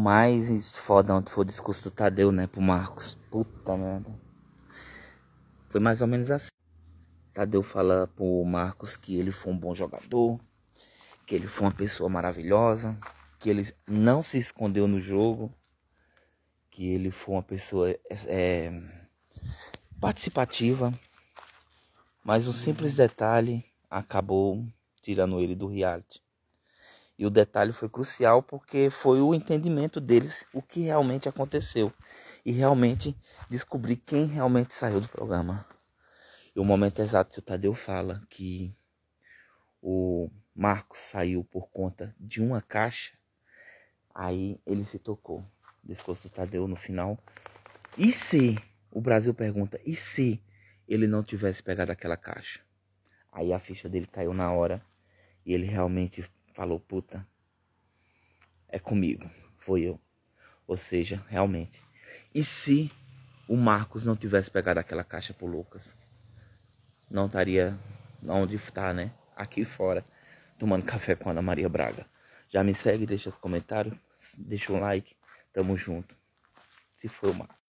mais fodão foi o discurso do Tadeu, né, pro Marcos. Puta merda. Foi mais ou menos assim. Tadeu fala pro Marcos que ele foi um bom jogador, que ele foi uma pessoa maravilhosa, que ele não se escondeu no jogo, que ele foi uma pessoa é, é participativa, mas um simples detalhe acabou tirando ele do reality. E o detalhe foi crucial porque foi o entendimento deles o que realmente aconteceu e realmente descobrir quem realmente saiu do programa. E o momento exato que o Tadeu fala que o Marcos saiu por conta de uma caixa, aí ele se tocou. O discurso do Tadeu no final. E se? O Brasil pergunta: e se ele não tivesse pegado aquela caixa? Aí a ficha dele caiu na hora e ele realmente falou: puta, é comigo, foi eu. Ou seja, realmente. E se o Marcos não tivesse pegado aquela caixa pro Lucas? Não estaria onde está, né? Aqui fora, tomando café com Ana Maria Braga. Já me segue, deixa o comentário, deixa um like. Tamo junto. Se for o Marcos.